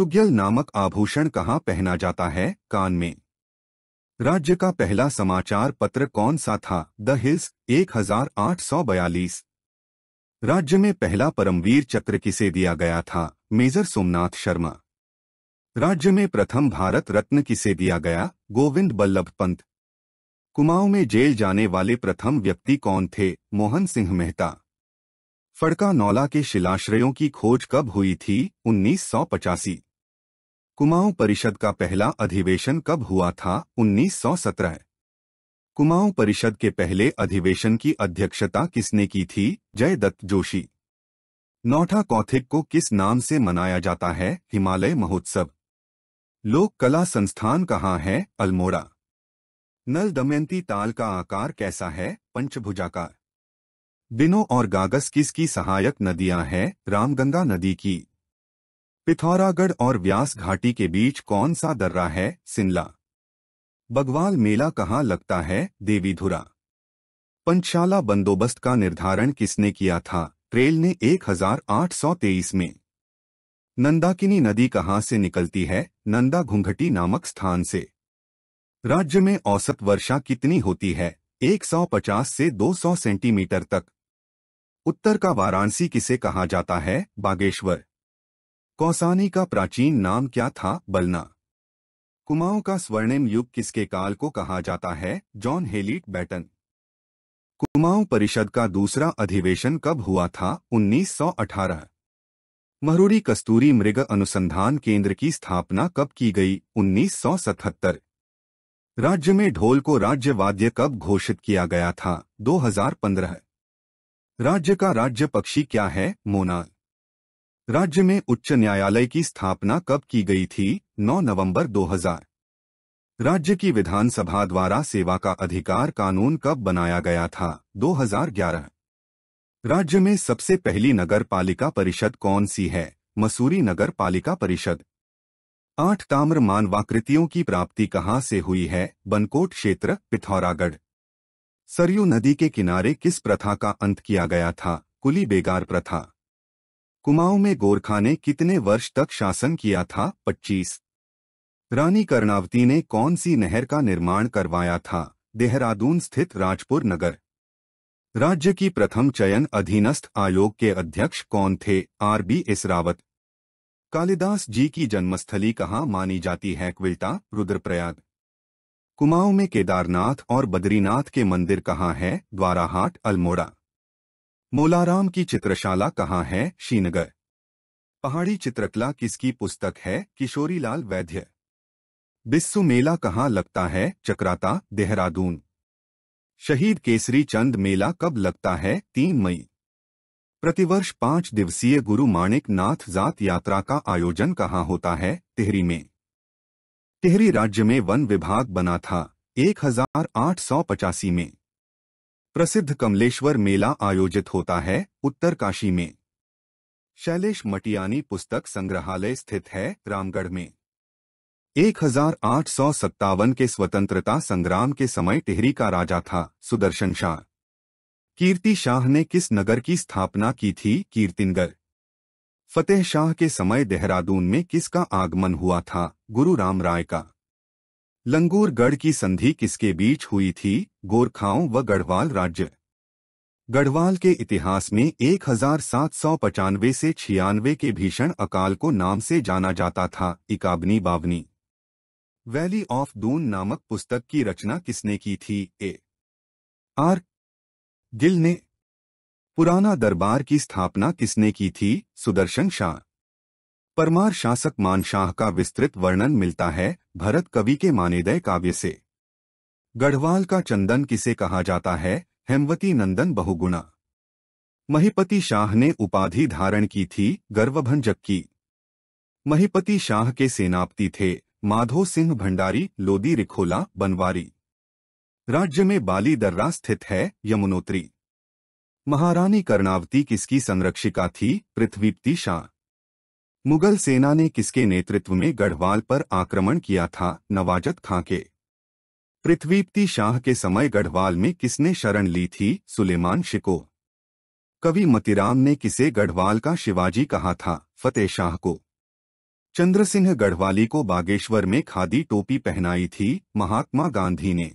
तुग्यल तो नामक आभूषण कहाँ पहना जाता है कान में राज्य का पहला समाचार पत्र कौन सा था द हिल्स 1842 राज्य में पहला परमवीर चक्र किसे दिया गया था मेजर सोमनाथ शर्मा राज्य में प्रथम भारत रत्न किसे दिया गया गोविंद बल्लभ पंत कुमाऊं में जेल जाने वाले प्रथम व्यक्ति कौन थे मोहन सिंह मेहता फड़का नौला के शिलाश्रयों की खोज कब हुई थी उन्नीस कुमाऊं परिषद का पहला अधिवेशन कब हुआ था 1917 कुमाऊं परिषद के पहले अधिवेशन की अध्यक्षता किसने की थी जयदत्त जोशी नौठा कौथिक को किस नाम से मनाया जाता है हिमालय महोत्सव लोक कला संस्थान कहाँ है अल्मोड़ा नल दमयंती ताल का आकार कैसा है पंचभुजाकार बिनो और गागस किसकी सहायक नदियां हैं रामगंगा नदी की पिथौरागढ़ और व्यास घाटी के बीच कौन सा दर्रा है सिमला बगवाल मेला कहाँ लगता है देवीधुरा पंचशाला बंदोबस्त का निर्धारण किसने किया था ट्रेल ने 1823 में नंदाकिनी नदी कहाँ से निकलती है नंदा घुंघटी नामक स्थान से राज्य में औसत वर्षा कितनी होती है 150 से 200 सेंटीमीटर तक उत्तर का वाराणसी किसे कहा जाता है बागेश्वर कौसानी का प्राचीन नाम क्या था बलना कुमाऊं का स्वर्णिम युग किसके काल को कहा जाता है जॉन हेलीट बैटन कुमाऊं परिषद का दूसरा अधिवेशन कब हुआ था 1918 महरूरी कस्तूरी मृग अनुसंधान केंद्र की स्थापना कब की गई 1977 राज्य में ढोल को राज्य वाद्य कब घोषित किया गया था 2015 राज्य का राज्य पक्षी क्या है मोनाल राज्य में उच्च न्यायालय की स्थापना कब की गई थी 9 नवंबर 2000 राज्य की विधानसभा द्वारा सेवा का अधिकार कानून कब बनाया गया था 2011 राज्य में सबसे पहली नगर पालिका परिषद कौन सी है मसूरी नगर पालिका परिषद आठ ताम्र मानवाकृतियों की प्राप्ति कहाँ से हुई है बनकोट क्षेत्र पिथौरागढ़ सरयू नदी के किनारे किस प्रथा का अंत किया गया था कुली बेगार प्रथा कुमाऊं में गोरखा ने कितने वर्ष तक शासन किया था 25। रानी कर्णावती ने कौन सी नहर का निर्माण करवाया था देहरादून स्थित राजपुर नगर राज्य की प्रथम चयन अधीनस्थ आयोग के अध्यक्ष कौन थे R B S Rawat Kalidas ji की जन्मस्थली कहाँ मानी जाती है क्विल्टा रुद्रप्रयाग कुमाऊं में केदारनाथ और बद्रीनाथ के मंदिर कहाँ है द्वाराहाट अल्मोड़ा मोलाराम की चित्रशाला कहाँ है श्रीनगर पहाड़ी चित्रकला किसकी पुस्तक है किशोरीलाल वैद्य बिस्सू मेला कहाँ लगता है चक्राता देहरादून शहीद केसरी चंद मेला कब लगता है तीन मई प्रतिवर्ष पांच दिवसीय गुरु माणिक नाथ जात यात्रा का आयोजन कहाँ होता है तिहरी में तिहरी राज्य में वन विभाग बना था एक में प्रसिद्ध कमलेश्वर मेला आयोजित होता है उत्तरकाशी में शैलेश मटियानी पुस्तक संग्रहालय स्थित है रामगढ़ में एक के स्वतंत्रता संग्राम के समय टिहरी का राजा था सुदर्शन शाह कीर्ति शाह ने किस नगर की स्थापना की थी कीर्तिनगर फतेह शाह के समय देहरादून में किसका आगमन हुआ था गुरु राम राय का लंगूरगढ़ की संधि किसके बीच हुई थी गोरखाओं व गढ़वाल राज्य गढ़वाल के इतिहास में एक से छियानवे के भीषण अकाल को नाम से जाना जाता था इकाबनी बावनी वैली ऑफ दून नामक पुस्तक की रचना किसने की थी ए आर गिल ने पुराना दरबार की स्थापना किसने की थी सुदर्शन शाह परमार शासक मानशाह का विस्तृत वर्णन मिलता है भरत कवि के मानेदय काव्य से गढ़वाल का चंदन किसे कहा जाता है हेमवती नंदन बहुगुणा महिपति शाह ने उपाधि धारण की थी गर्वभंजक की महिपति शाह के सेनापति थे माधो सिंह भंडारी लोदी रिखोला बनवारी राज्य में बाली दर्रा स्थित है यमुनोत्री महारानी कर्णावती किसकी संरक्षिका थी पृथ्वीप्ती शाह मुगल सेना ने किसके नेतृत्व में गढ़वाल पर आक्रमण किया था नवाजत खां के पृथ्वीप्ति शाह के समय गढ़वाल में किसने शरण ली थी सुलेमान शिको कवि मतिराम ने किसे गढ़वाल का शिवाजी कहा था फतेह शाह को चंद्रसिंह सिंह गढ़वाली को बागेश्वर में खादी टोपी पहनाई थी महात्मा गांधी ने